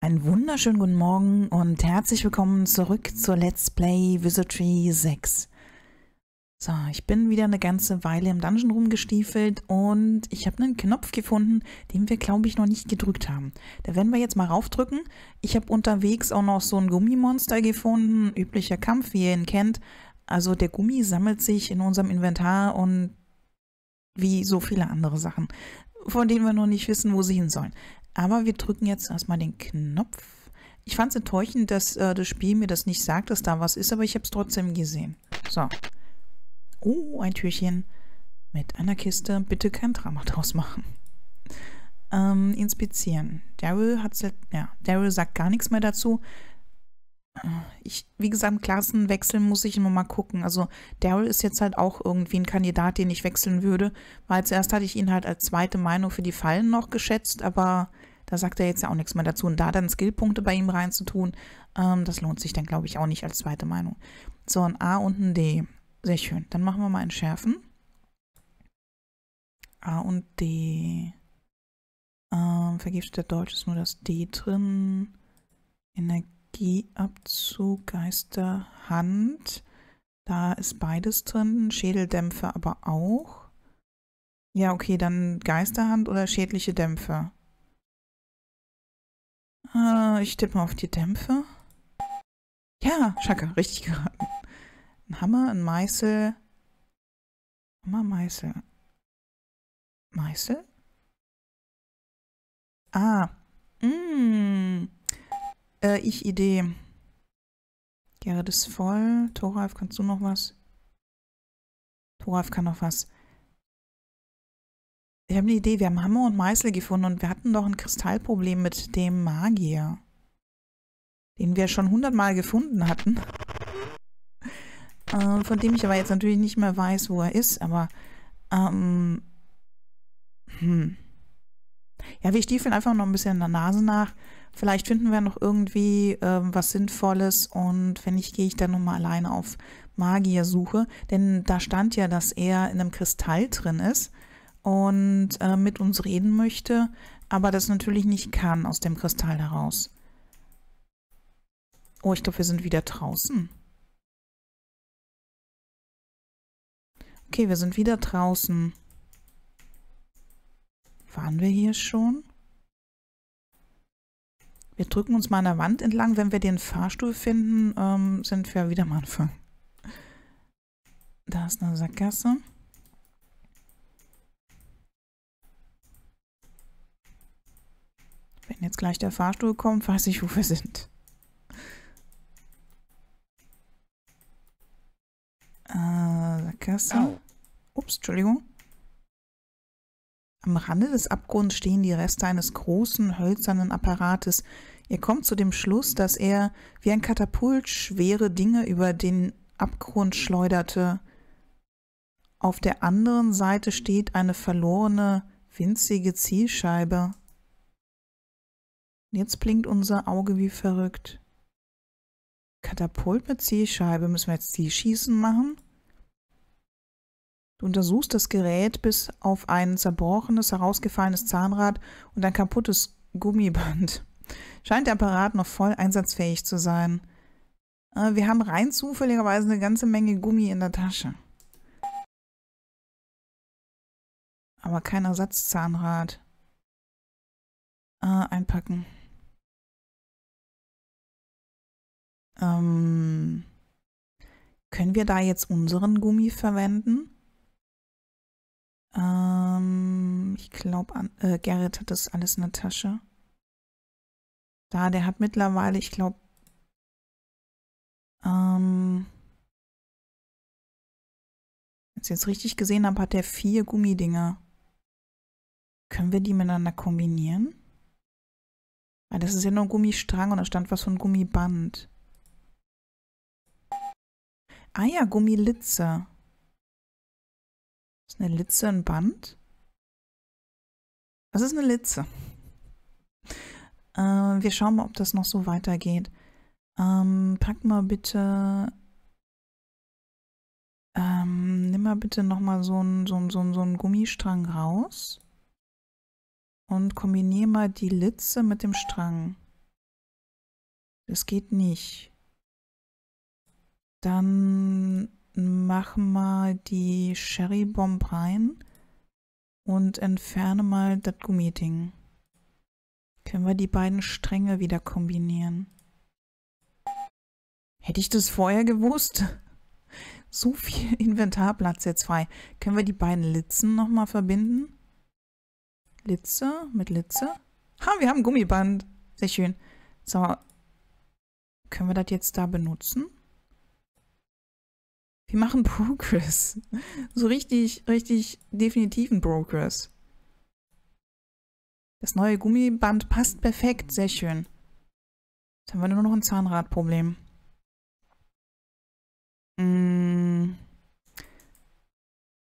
Einen wunderschönen guten Morgen und herzlich willkommen zurück zur Let's Play Wizardry 6. So, ich bin wieder eine ganze Weile im Dungeon rumgestiefelt und ich habe einen Knopf gefunden, den wir, glaube ich, noch nicht gedrückt haben. Da werden wir jetzt mal raufdrücken. Ich habe unterwegs auch noch so ein Gummimonster gefunden, üblicher Kampf, wie ihr ihn kennt. Also der Gummi sammelt sich in unserem Inventar und wie so viele andere Sachen, von denen wir noch nicht wissen, wo sie hin sollen. Aber wir drücken jetzt erstmal den Knopf. Ich fand es enttäuschend, dass äh, das Spiel mir das nicht sagt, dass da was ist, aber ich habe es trotzdem gesehen. So. Oh, ein Türchen mit einer Kiste. Bitte kein Drama draus machen. Ähm, inspizieren. Daryl hat ja, Daryl sagt gar nichts mehr dazu ich, wie gesagt, Klassenwechsel muss ich immer mal gucken. Also Daryl ist jetzt halt auch irgendwie ein Kandidat, den ich wechseln würde, weil zuerst hatte ich ihn halt als zweite Meinung für die Fallen noch geschätzt, aber da sagt er jetzt ja auch nichts mehr dazu. Und da dann Skillpunkte bei ihm reinzutun, ähm, das lohnt sich dann, glaube ich, auch nicht als zweite Meinung. So, ein A und ein D. Sehr schön. Dann machen wir mal ein Schärfen. A und D. Ähm, der Deutsch ist nur das D drin. Energie. Energieabzug, Geister, Hand. Da ist beides drin, Schädeldämpfe aber auch. Ja, okay, dann Geisterhand oder schädliche Dämpfe. Äh, ich tippe mal auf die Dämpfe. Ja, Schacke, richtig geraten. Ein Hammer, ein Meißel. Hammer, Meißel. Meißel? Ah. Mh. Mm. Äh, ich Idee. Gerrit ist voll. Thoralf, kannst du noch was? Thoralf kann noch was. Wir haben eine Idee. Wir haben Hammer und Meißel gefunden und wir hatten doch ein Kristallproblem mit dem Magier. Den wir schon hundertmal gefunden hatten. Äh, von dem ich aber jetzt natürlich nicht mehr weiß, wo er ist, aber ähm, hm. Ja, wir stiefeln einfach noch ein bisschen in der Nase nach. Vielleicht finden wir noch irgendwie äh, was Sinnvolles und wenn nicht, gehe ich dann nochmal alleine auf Magiersuche, denn da stand ja, dass er in einem Kristall drin ist und äh, mit uns reden möchte, aber das natürlich nicht kann aus dem Kristall heraus. Oh, ich glaube, wir sind wieder draußen. Okay, wir sind wieder draußen. Waren wir hier schon? Wir drücken uns mal an der Wand entlang. Wenn wir den Fahrstuhl finden, ähm, sind wir wieder am Anfang. Da ist eine Sackgasse. Wenn jetzt gleich der Fahrstuhl kommt, weiß ich, wo wir sind. Äh, Sackgasse. Ups, Entschuldigung. Am Rande des Abgrunds stehen die Reste eines großen, hölzernen Apparates. Ihr kommt zu dem Schluss, dass er wie ein Katapult schwere Dinge über den Abgrund schleuderte. Auf der anderen Seite steht eine verlorene, winzige Zielscheibe. Jetzt blinkt unser Auge wie verrückt. Katapult mit Zielscheibe. Müssen wir jetzt Zielschießen machen? Du untersuchst das Gerät bis auf ein zerbrochenes, herausgefallenes Zahnrad und ein kaputtes Gummiband. Scheint der Apparat noch voll einsatzfähig zu sein. Äh, wir haben rein zufälligerweise eine ganze Menge Gummi in der Tasche. Aber kein Ersatzzahnrad. Äh, einpacken. Ähm, können wir da jetzt unseren Gummi verwenden? Ähm, ich glaube, äh, Gerrit hat das alles in der Tasche. Da, der hat mittlerweile, ich glaube, ähm, wenn ich es jetzt richtig gesehen habe, hat der vier Gummidinger. Können wir die miteinander kombinieren? Weil das ist ja nur ein Gummistrang und da stand was von Gummiband. Ah ja, Gummilitze. Ist eine Litze ein Band? Was ist eine Litze. Äh, wir schauen mal, ob das noch so weitergeht. Ähm, pack mal bitte... Ähm, nimm mal bitte nochmal so einen so so so Gummistrang raus. Und kombiniere mal die Litze mit dem Strang. Das geht nicht. Dann mach mal die Sherry Bomb rein und entferne mal das Gummiding. Können wir die beiden Stränge wieder kombinieren. Hätte ich das vorher gewusst? So viel Inventarplatz jetzt frei. Können wir die beiden Litzen nochmal verbinden? Litze mit Litze? Ha, wir haben Gummiband. Sehr schön. So. Können wir das jetzt da benutzen? Wir machen Progress. So richtig, richtig definitiven Progress. Das neue Gummiband passt perfekt. Sehr schön. Jetzt haben wir nur noch ein Zahnradproblem. Mm.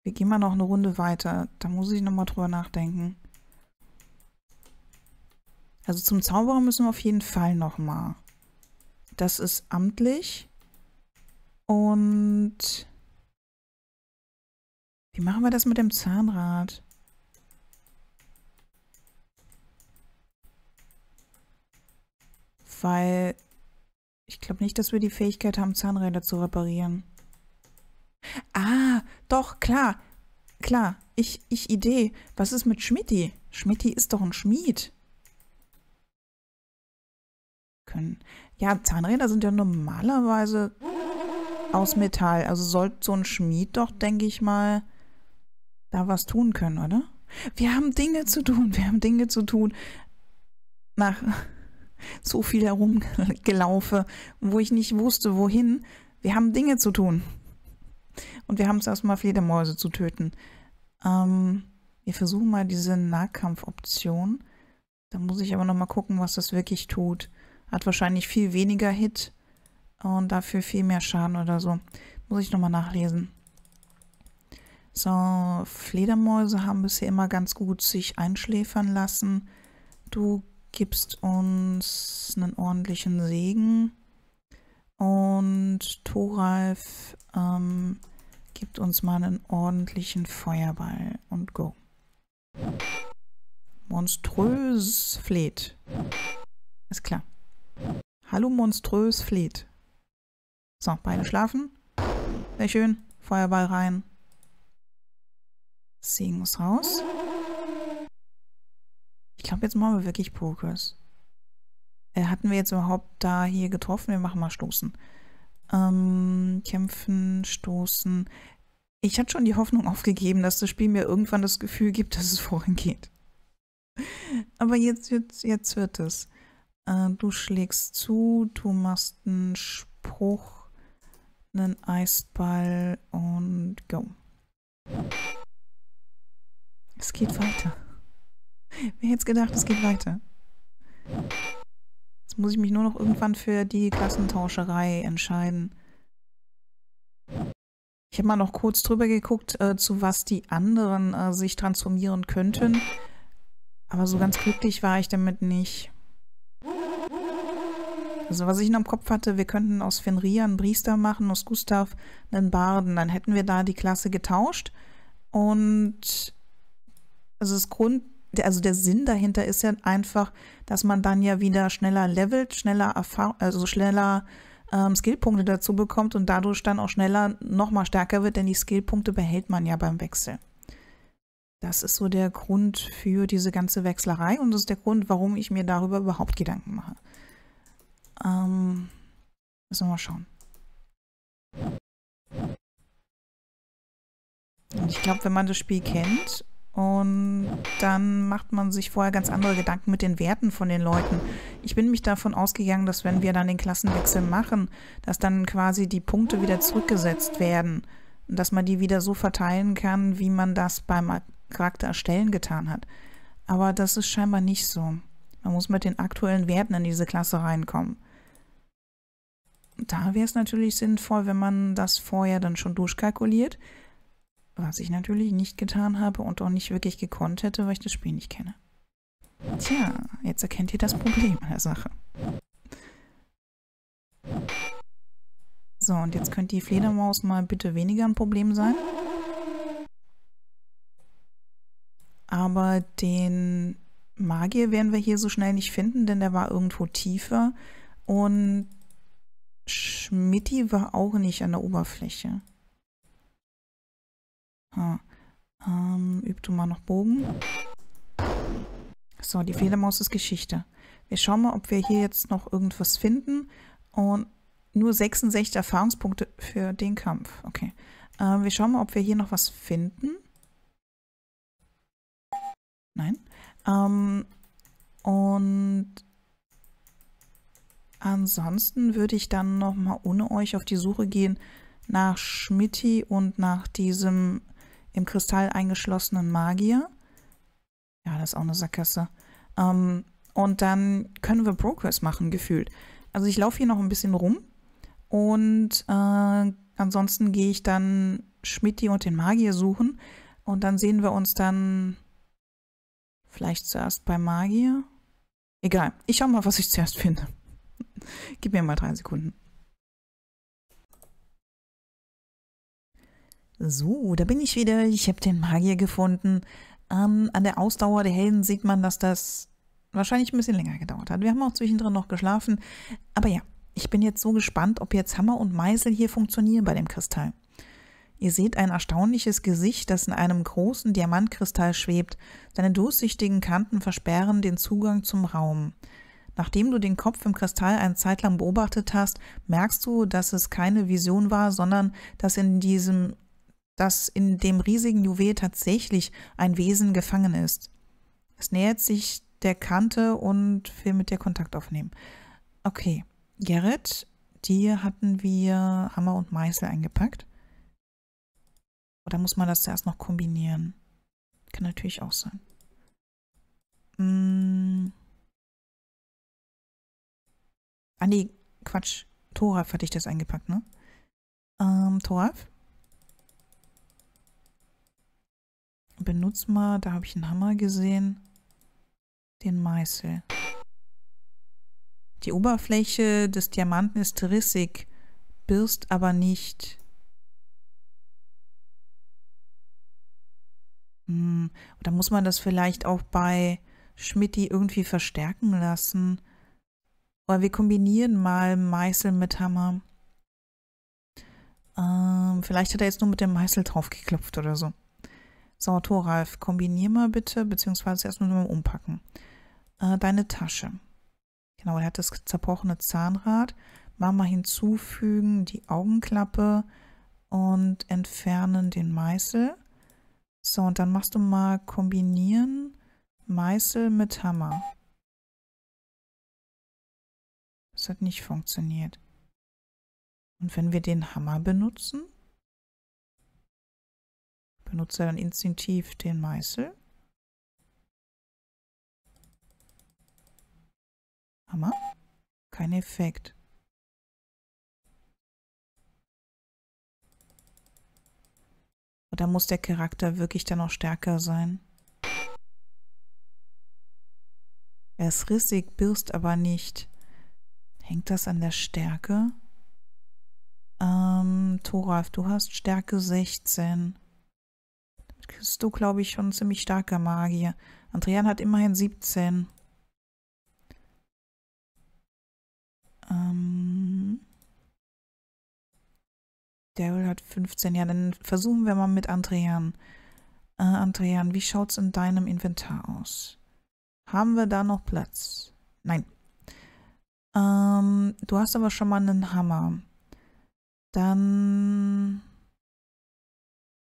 Wir gehen mal noch eine Runde weiter. Da muss ich nochmal drüber nachdenken. Also zum Zauberer müssen wir auf jeden Fall nochmal. Das ist amtlich. Und wie machen wir das mit dem Zahnrad? Weil ich glaube nicht, dass wir die Fähigkeit haben, Zahnräder zu reparieren. Ah, doch, klar. Klar, ich, ich Idee. Was ist mit Schmidti? Schmidti ist doch ein Schmied. Können. Ja, Zahnräder sind ja normalerweise aus Metall. Also sollte so ein Schmied doch, denke ich mal, da was tun können, oder? Wir haben Dinge zu tun, wir haben Dinge zu tun. Nach so viel herumgelaufen, wo ich nicht wusste, wohin. Wir haben Dinge zu tun. Und wir haben es erstmal Fledermäuse zu töten. Ähm, wir versuchen mal diese Nahkampfoption. Da muss ich aber nochmal gucken, was das wirklich tut. Hat wahrscheinlich viel weniger Hit und dafür viel mehr Schaden oder so. Muss ich nochmal nachlesen. So, Fledermäuse haben bisher immer ganz gut sich einschläfern lassen. Du gibst uns einen ordentlichen Segen. Und Thoralf ähm, gibt uns mal einen ordentlichen Feuerball und go. Monströs fleht. Ist klar. Hallo monströs fleht. So, beide schlafen. Sehr schön. Feuerball rein. Segen muss raus. Ich glaube, jetzt machen wir wirklich Pokers. Äh, hatten wir jetzt überhaupt da hier getroffen? Wir machen mal Stoßen. Ähm, kämpfen, Stoßen. Ich hatte schon die Hoffnung aufgegeben, dass das Spiel mir irgendwann das Gefühl gibt, dass es vorangeht. Aber jetzt, jetzt, jetzt wird es. Äh, du schlägst zu, du machst einen Spruch einen Eisball und go. Es geht weiter. Wer hätte gedacht, es geht weiter? Jetzt muss ich mich nur noch irgendwann für die Klassentauscherei entscheiden. Ich habe mal noch kurz drüber geguckt, äh, zu was die anderen äh, sich transformieren könnten. Aber so ganz glücklich war ich damit nicht. Also was ich noch im Kopf hatte, wir könnten aus Fenrir einen Priester machen, aus Gustav einen Barden. Dann hätten wir da die Klasse getauscht. Und also das Grund, also der Sinn dahinter ist ja einfach, dass man dann ja wieder schneller levelt, schneller Erfahrung, also schneller ähm, Skillpunkte dazu bekommt und dadurch dann auch schneller nochmal stärker wird, denn die Skillpunkte behält man ja beim Wechsel. Das ist so der Grund für diese ganze Wechslerei und das ist der Grund, warum ich mir darüber überhaupt Gedanken mache. Ähm, müssen wir mal schauen. Und ich glaube, wenn man das Spiel kennt und dann macht man sich vorher ganz andere Gedanken mit den Werten von den Leuten. Ich bin mich davon ausgegangen, dass wenn wir dann den Klassenwechsel machen, dass dann quasi die Punkte wieder zurückgesetzt werden. Und dass man die wieder so verteilen kann, wie man das beim Charakter erstellen getan hat. Aber das ist scheinbar nicht so. Man muss mit den aktuellen Werten in diese Klasse reinkommen da wäre es natürlich sinnvoll, wenn man das vorher dann schon durchkalkuliert, was ich natürlich nicht getan habe und auch nicht wirklich gekonnt hätte, weil ich das Spiel nicht kenne. Tja, jetzt erkennt ihr das Problem an der Sache. So, und jetzt könnte die Fledermaus mal bitte weniger ein Problem sein. Aber den Magier werden wir hier so schnell nicht finden, denn der war irgendwo tiefer. Und Schmidti war auch nicht an der Oberfläche. Ah, ähm, üb du mal noch Bogen. So, die Fledermaus ist Geschichte. Wir schauen mal, ob wir hier jetzt noch irgendwas finden. Und nur 66 Erfahrungspunkte für den Kampf. Okay. Ähm, wir schauen mal, ob wir hier noch was finden. Nein. Ähm, und Ansonsten würde ich dann nochmal ohne euch auf die Suche gehen nach Schmitty und nach diesem im Kristall eingeschlossenen Magier. Ja, das ist auch eine Sackgasse. Ähm, und dann können wir Progress machen, gefühlt. Also ich laufe hier noch ein bisschen rum und äh, ansonsten gehe ich dann Schmidti und den Magier suchen und dann sehen wir uns dann vielleicht zuerst beim Magier. Egal, ich schau mal, was ich zuerst finde. Gib mir mal drei Sekunden. So, da bin ich wieder. Ich habe den Magier gefunden. Ähm, an der Ausdauer der Helden sieht man, dass das wahrscheinlich ein bisschen länger gedauert hat. Wir haben auch zwischendrin noch geschlafen. Aber ja, ich bin jetzt so gespannt, ob jetzt Hammer und Meißel hier funktionieren bei dem Kristall. Ihr seht ein erstaunliches Gesicht, das in einem großen Diamantkristall schwebt. Seine durchsichtigen Kanten versperren den Zugang zum Raum. Nachdem du den Kopf im Kristall eine Zeit lang beobachtet hast, merkst du, dass es keine Vision war, sondern dass in diesem, dass in dem riesigen Juwel tatsächlich ein Wesen gefangen ist. Es nähert sich der Kante und will mit dir Kontakt aufnehmen. Okay, Gerrit, dir hatten wir Hammer und Meißel eingepackt. Oder muss man das zuerst noch kombinieren? Kann natürlich auch sein. Hm. Ah nee, Quatsch. Thoraf hatte ich das eingepackt, ne? Ähm, Thoraf. Benutz mal, da habe ich einen Hammer gesehen. Den Meißel. Die Oberfläche des Diamanten ist rissig, birst aber nicht. Hm, da muss man das vielleicht auch bei Schmidti irgendwie verstärken lassen? Oder wir kombinieren mal Meißel mit Hammer. Ähm, vielleicht hat er jetzt nur mit dem Meißel draufgeklopft oder so. So, Thoralf, kombinier mal bitte, beziehungsweise erstmal mit dem Umpacken. Äh, deine Tasche. Genau, er hat das zerbrochene Zahnrad. Mama hinzufügen, die Augenklappe und entfernen den Meißel. So, und dann machst du mal kombinieren Meißel mit Hammer. Das hat nicht funktioniert. Und wenn wir den Hammer benutzen, benutzt er dann instinktiv den Meißel. Hammer? Kein Effekt. Da muss der Charakter wirklich dann noch stärker sein. Er ist rissig, birst aber nicht. Hängt das an der Stärke? Ähm, Thoralf, du hast Stärke 16. bist du, glaube ich, schon ziemlich starker Magier. Andrean hat immerhin 17. Ähm, Daryl hat 15. Ja, dann versuchen wir mal mit Andrean. Äh, Andrean, wie schaut's in deinem Inventar aus? Haben wir da noch Platz? Nein. Ähm, du hast aber schon mal einen Hammer. Dann.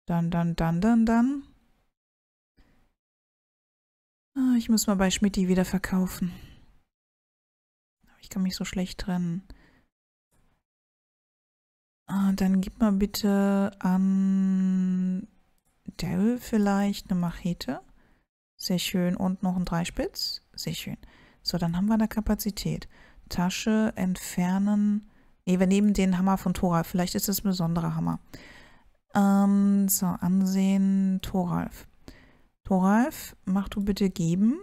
Dann, dann, dann, dann, dann. Ah, ich muss mal bei Schmidt die wieder verkaufen. Ich kann mich so schlecht trennen. Ah, dann gib mal bitte an Daryl vielleicht eine Machete. Sehr schön. Und noch ein Dreispitz. Sehr schön. So, dann haben wir eine Kapazität. Tasche entfernen. Ne, wir nehmen den Hammer von Thoralf. Vielleicht ist es ein besonderer Hammer. Ähm, so, ansehen Thoralf. Thoralf, mach du bitte geben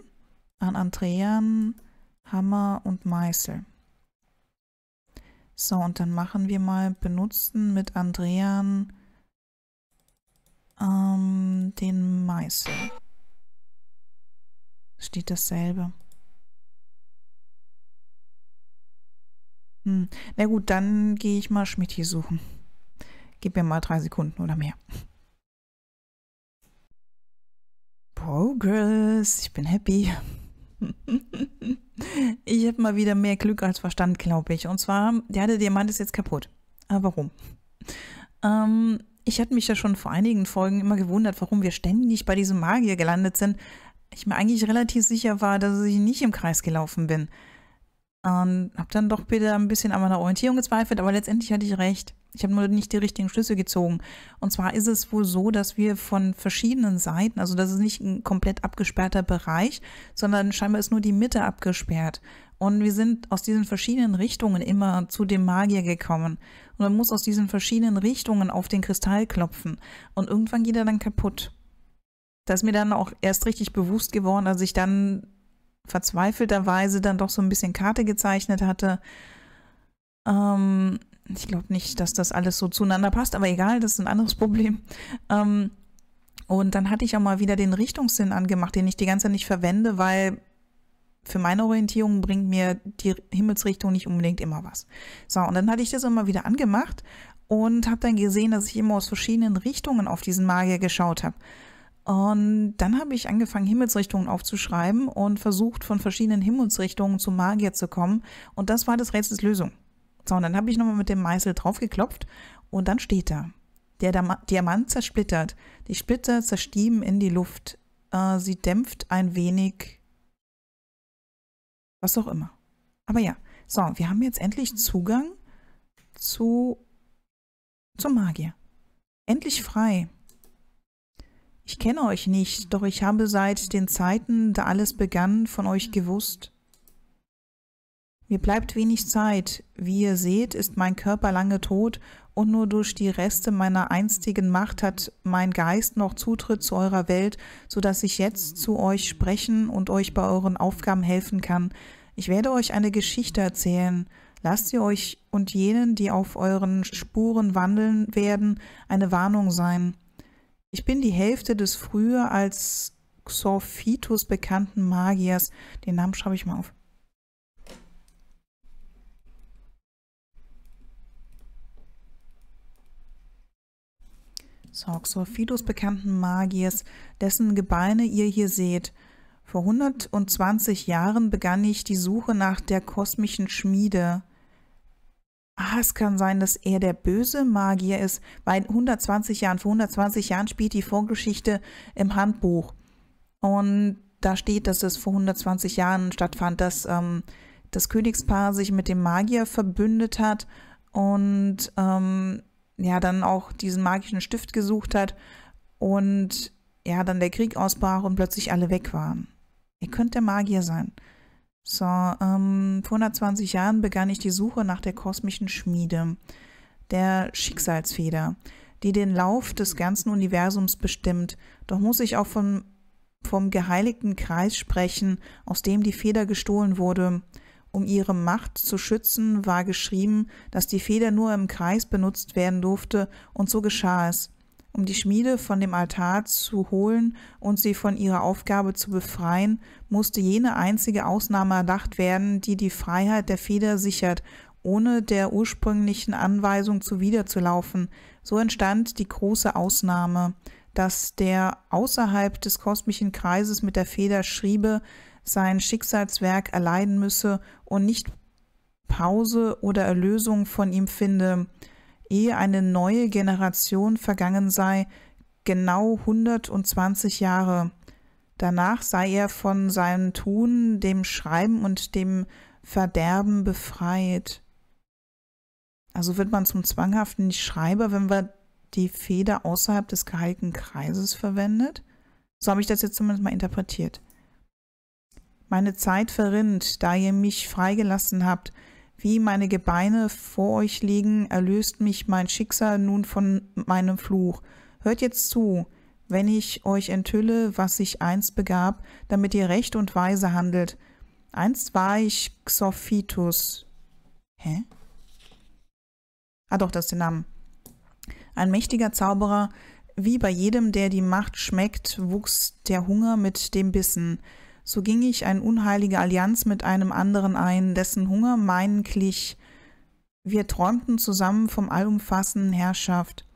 an Andrean, Hammer und Meißel. So, und dann machen wir mal benutzen mit Andrean ähm, den Meißel. Steht dasselbe. Na gut, dann gehe ich mal Schmidt hier suchen. Gib mir mal drei Sekunden oder mehr. Progress, ich bin happy. ich habe mal wieder mehr Glück als Verstand, glaube ich. Und zwar, ja, der Diamant ist jetzt kaputt. Aber ah, warum? Ähm, ich hatte mich ja schon vor einigen Folgen immer gewundert, warum wir ständig bei diesem Magier gelandet sind. Ich mir eigentlich relativ sicher war, dass ich nicht im Kreis gelaufen bin. Und ähm, habe dann doch wieder ein bisschen an meiner Orientierung gezweifelt, aber letztendlich hatte ich recht. Ich habe nur nicht die richtigen Schlüsse gezogen. Und zwar ist es wohl so, dass wir von verschiedenen Seiten, also das ist nicht ein komplett abgesperrter Bereich, sondern scheinbar ist nur die Mitte abgesperrt. Und wir sind aus diesen verschiedenen Richtungen immer zu dem Magier gekommen. Und man muss aus diesen verschiedenen Richtungen auf den Kristall klopfen. Und irgendwann geht er dann kaputt. Das ist mir dann auch erst richtig bewusst geworden, als ich dann verzweifelterweise dann doch so ein bisschen Karte gezeichnet hatte. Ähm, ich glaube nicht, dass das alles so zueinander passt, aber egal, das ist ein anderes Problem. Ähm, und dann hatte ich auch mal wieder den Richtungssinn angemacht, den ich die ganze Zeit nicht verwende, weil für meine Orientierung bringt mir die Himmelsrichtung nicht unbedingt immer was. So, und dann hatte ich das immer wieder angemacht und habe dann gesehen, dass ich immer aus verschiedenen Richtungen auf diesen Magier geschaut habe. Und dann habe ich angefangen, Himmelsrichtungen aufzuschreiben und versucht, von verschiedenen Himmelsrichtungen zu Magier zu kommen. Und das war das Rätsels Lösung. So, und dann habe ich nochmal mit dem Meißel draufgeklopft und dann steht da. Der Diamant zersplittert. Die Splitter zerstieben in die Luft. Äh, sie dämpft ein wenig. Was auch immer. Aber ja. So, wir haben jetzt endlich Zugang zu. zum Magier. Endlich frei. Ich kenne euch nicht, doch ich habe seit den Zeiten, da alles begann, von euch gewusst. Mir bleibt wenig Zeit. Wie ihr seht, ist mein Körper lange tot und nur durch die Reste meiner einstigen Macht hat mein Geist noch Zutritt zu eurer Welt, sodass ich jetzt zu euch sprechen und euch bei euren Aufgaben helfen kann. Ich werde euch eine Geschichte erzählen. Lasst sie euch und jenen, die auf euren Spuren wandeln werden, eine Warnung sein. Ich bin die Hälfte des früher als Xorphitus bekannten Magiers. Den Namen schreibe ich mal auf. So, Xorphitus bekannten Magiers, dessen Gebeine ihr hier seht. Vor 120 Jahren begann ich die Suche nach der kosmischen Schmiede ah, es kann sein, dass er der böse Magier ist, weil 120 Jahren, vor 120 Jahren spielt die Vorgeschichte im Handbuch. Und da steht, dass es vor 120 Jahren stattfand, dass ähm, das Königspaar sich mit dem Magier verbündet hat und ähm, ja, dann auch diesen magischen Stift gesucht hat und ja, dann der Krieg ausbrach und plötzlich alle weg waren. Ihr könnt der Magier sein. So, ähm, vor 120 Jahren begann ich die Suche nach der kosmischen Schmiede, der Schicksalsfeder, die den Lauf des ganzen Universums bestimmt. Doch muss ich auch vom, vom geheiligten Kreis sprechen, aus dem die Feder gestohlen wurde. Um ihre Macht zu schützen, war geschrieben, dass die Feder nur im Kreis benutzt werden durfte, und so geschah es. Um die Schmiede von dem Altar zu holen und sie von ihrer Aufgabe zu befreien, musste jene einzige Ausnahme erdacht werden, die die Freiheit der Feder sichert, ohne der ursprünglichen Anweisung zuwiderzulaufen. So entstand die große Ausnahme, dass der außerhalb des kosmischen Kreises mit der Feder schriebe, sein Schicksalswerk erleiden müsse und nicht Pause oder Erlösung von ihm finde ehe eine neue Generation vergangen sei, genau 120 Jahre. Danach sei er von seinem Tun, dem Schreiben und dem Verderben befreit. Also wird man zum zwanghaften Schreiber, wenn man die Feder außerhalb des geheilten Kreises verwendet? So habe ich das jetzt zumindest mal interpretiert. Meine Zeit verrinnt, da ihr mich freigelassen habt, wie meine Gebeine vor euch liegen, erlöst mich mein Schicksal nun von meinem Fluch. Hört jetzt zu, wenn ich euch enthülle, was sich einst begab, damit ihr recht und weise handelt. Einst war ich Xophitus. Hä? Ah doch, das ist der Name. Ein mächtiger Zauberer, wie bei jedem, der die Macht schmeckt, wuchs der Hunger mit dem Bissen so ging ich eine unheilige Allianz mit einem anderen ein, dessen Hunger meinen glich. Wir träumten zusammen vom allumfassenden Herrschaft.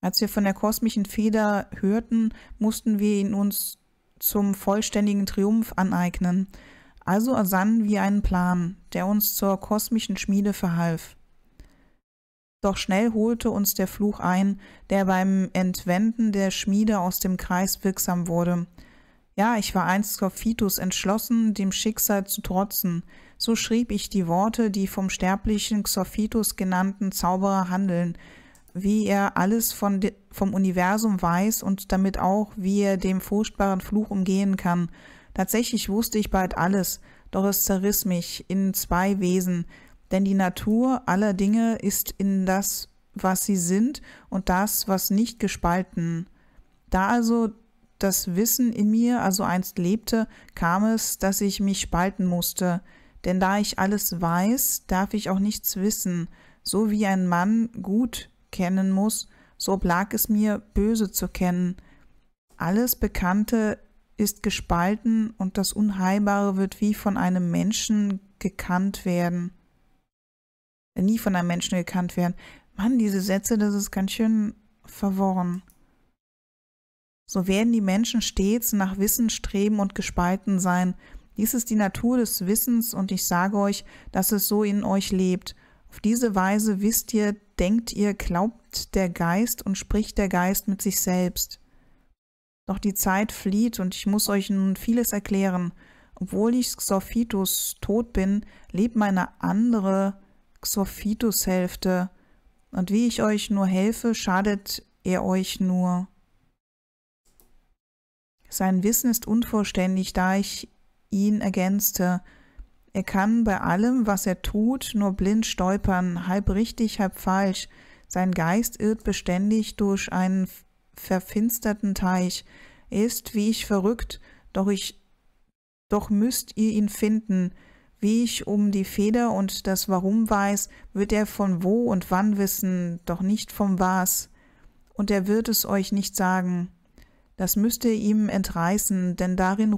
Als wir von der kosmischen Feder hörten, mussten wir ihn uns zum vollständigen Triumph aneignen. Also ersannen wir einen Plan, der uns zur kosmischen Schmiede verhalf. Doch schnell holte uns der Fluch ein, der beim Entwenden der Schmiede aus dem Kreis wirksam wurde – ja, ich war einst Fitus entschlossen, dem Schicksal zu trotzen. So schrieb ich die Worte, die vom sterblichen Xorphitus genannten Zauberer handeln, wie er alles von vom Universum weiß und damit auch, wie er dem furchtbaren Fluch umgehen kann. Tatsächlich wusste ich bald alles, doch es zerriss mich in zwei Wesen, denn die Natur aller Dinge ist in das, was sie sind und das, was nicht gespalten. Da also das Wissen in mir also einst lebte, kam es, dass ich mich spalten musste, denn da ich alles weiß, darf ich auch nichts wissen, so wie ein Mann gut kennen muss, so oblag es mir, böse zu kennen. Alles Bekannte ist gespalten und das Unheilbare wird wie von einem Menschen gekannt werden. Äh, nie von einem Menschen gekannt werden. Mann, diese Sätze, das ist ganz schön verworren. So werden die Menschen stets nach Wissen streben und gespalten sein. Dies ist die Natur des Wissens, und ich sage euch, dass es so in euch lebt. Auf diese Weise wisst ihr, denkt ihr, glaubt der Geist und spricht der Geist mit sich selbst. Doch die Zeit flieht, und ich muss euch nun vieles erklären. Obwohl ich Xorphitus tot bin, lebt meine andere Xorphitus-Hälfte. Und wie ich euch nur helfe, schadet er euch nur. Sein Wissen ist unvollständig, da ich ihn ergänzte. Er kann bei allem, was er tut, nur blind stolpern, halb richtig, halb falsch. Sein Geist irrt beständig durch einen verfinsterten Teich. Er ist wie ich verrückt, doch ich doch müsst ihr ihn finden. Wie ich um die Feder und das Warum weiß, wird er von wo und wann wissen, doch nicht vom Was. Und er wird es euch nicht sagen. Das müsste ihm entreißen, denn darin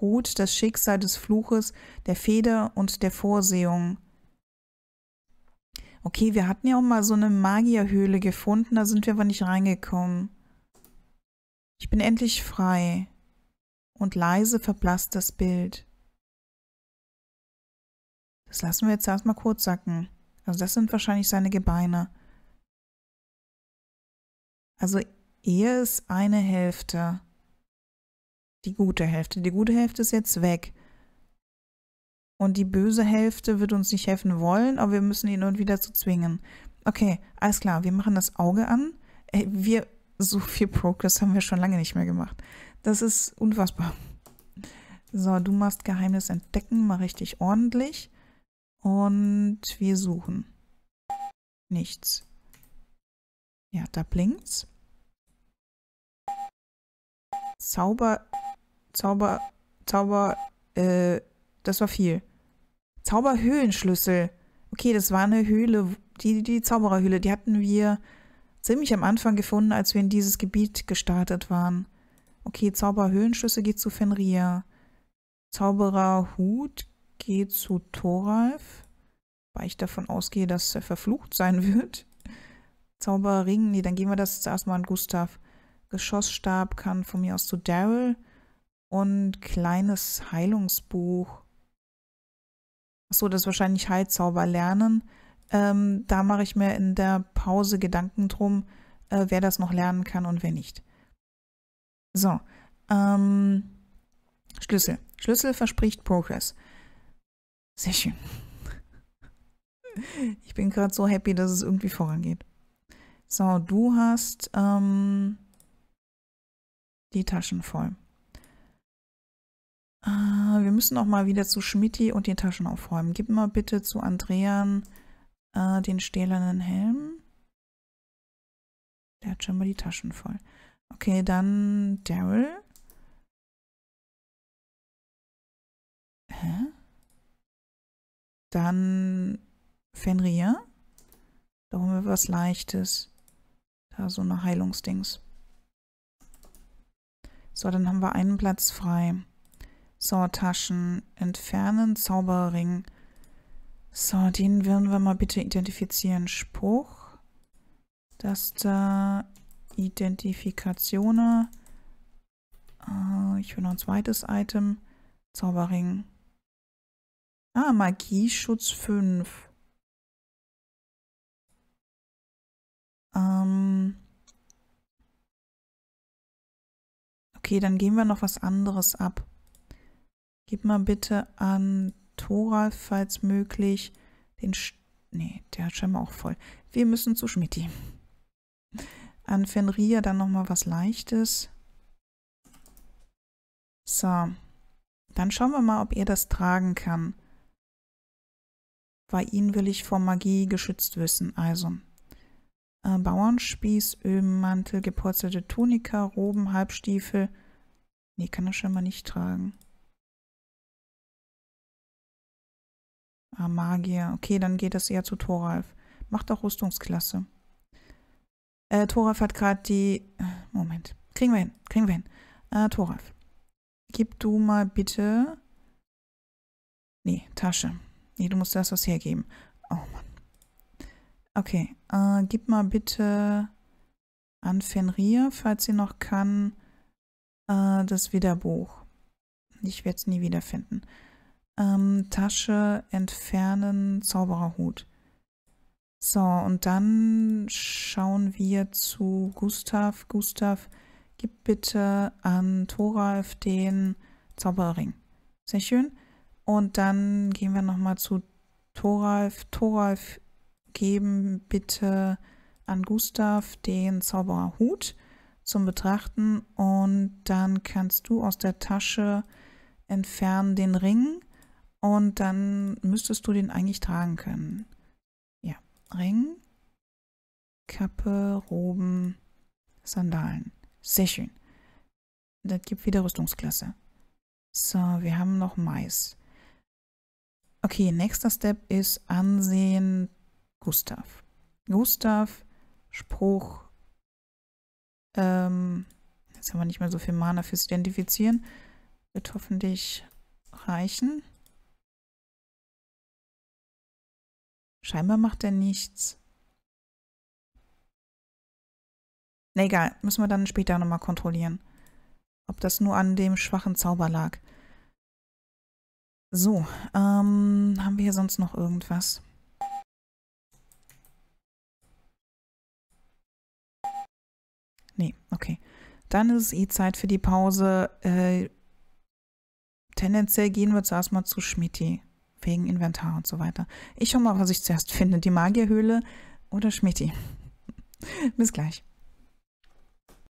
ruht das Schicksal des Fluches, der Feder und der Vorsehung. Okay, wir hatten ja auch mal so eine Magierhöhle gefunden, da sind wir aber nicht reingekommen. Ich bin endlich frei. Und leise verblasst das Bild. Das lassen wir jetzt erstmal kurz sacken. Also das sind wahrscheinlich seine Gebeine. Also Ehe ist eine Hälfte. Die gute Hälfte. Die gute Hälfte ist jetzt weg. Und die böse Hälfte wird uns nicht helfen wollen, aber wir müssen ihn irgendwie dazu zwingen. Okay, alles klar, wir machen das Auge an. Ey, äh, wir, so viel Progress haben wir schon lange nicht mehr gemacht. Das ist unfassbar. So, du machst Geheimnis entdecken, mal richtig ordentlich. Und wir suchen. Nichts. Ja, da blinkt's. Zauber, Zauber, Zauber, äh, das war viel. Zauberhöhlenschlüssel. Okay, das war eine Höhle, die, die Zaubererhöhle, die hatten wir ziemlich am Anfang gefunden, als wir in dieses Gebiet gestartet waren. Okay, Zauberhöhlenschlüssel geht zu Fenrir. Zaubererhut geht zu Thoralf, weil ich davon ausgehe, dass er verflucht sein wird. Zauberring, nee, dann gehen wir das zuerst mal an Gustav. Geschossstab kann von mir aus zu Daryl und kleines Heilungsbuch. Achso, das ist wahrscheinlich Heilzauber lernen. Ähm, da mache ich mir in der Pause Gedanken drum, äh, wer das noch lernen kann und wer nicht. So, ähm, Schlüssel. Schlüssel verspricht Progress. Sehr schön. Ich bin gerade so happy, dass es irgendwie vorangeht. So, du hast ähm, die Taschen voll. Ah, wir müssen auch mal wieder zu Schmidti und die Taschen aufräumen. Gib mal bitte zu Andrean äh, den stählernen Helm. Der hat schon mal die Taschen voll. Okay, dann Daryl. Hä? Dann Fenrir. Da holen wir was Leichtes. Da so eine Heilungsdings. So, dann haben wir einen Platz frei. So, Taschen entfernen, Zauberring. So, den werden wir mal bitte identifizieren. Spruch. Das da Identifikatione. Äh, ich will noch ein zweites Item. Zauberring. Ah, Magieschutz 5. Ähm, Okay, dann gehen wir noch was anderes ab. Gib mal bitte an Thoralf, falls möglich, den... St nee, der hat scheinbar auch voll. Wir müssen zu Schmidti. An Fenrir dann nochmal was Leichtes. So. Dann schauen wir mal, ob er das tragen kann. Bei ihnen will ich vor Magie geschützt wissen, also äh, Bauernspieß, Ölmantel, gepurzelte Tunika, Roben, Halbstiefel. Nee, kann er scheinbar nicht tragen. Ah, Magier. Okay, dann geht das eher zu Thoralf. Macht auch Rüstungsklasse. Äh, Thoralf hat gerade die... Äh, Moment. Kriegen wir hin. Kriegen wir hin. Äh, Thoralf. Gib du mal bitte... Nee, Tasche. Nee, du musst das was hergeben. Oh Mann. Okay, äh, gib mal bitte an Fenrir, falls sie noch kann, äh, das Widerbuch. Ich werde es nie wiederfinden. Ähm, Tasche entfernen, Zaubererhut. So, und dann schauen wir zu Gustav. Gustav, gib bitte an Thoralf den Zauberring. Sehr schön. Und dann gehen wir nochmal zu Thoralf. Thoralf, geben bitte an Gustav den Zaubererhut zum Betrachten und dann kannst du aus der Tasche entfernen den Ring und dann müsstest du den eigentlich tragen können. Ja, Ring, Kappe, Roben, Sandalen. Sehr schön. Das gibt wieder Rüstungsklasse. So, wir haben noch Mais. Okay, nächster Step ist Ansehen Gustav. Gustav, Spruch. Ähm, jetzt haben wir nicht mehr so viel Mana fürs Identifizieren. Wird hoffentlich reichen. Scheinbar macht er nichts. Na egal, müssen wir dann später nochmal kontrollieren. Ob das nur an dem schwachen Zauber lag. So, ähm, haben wir hier sonst noch irgendwas? Nee, okay. Dann ist es eh Zeit für die Pause. Äh, tendenziell gehen wir zuerst mal zu Schmidti, wegen Inventar und so weiter. Ich schau mal, was ich zuerst finde. Die Magierhöhle oder Schmidti. Bis gleich.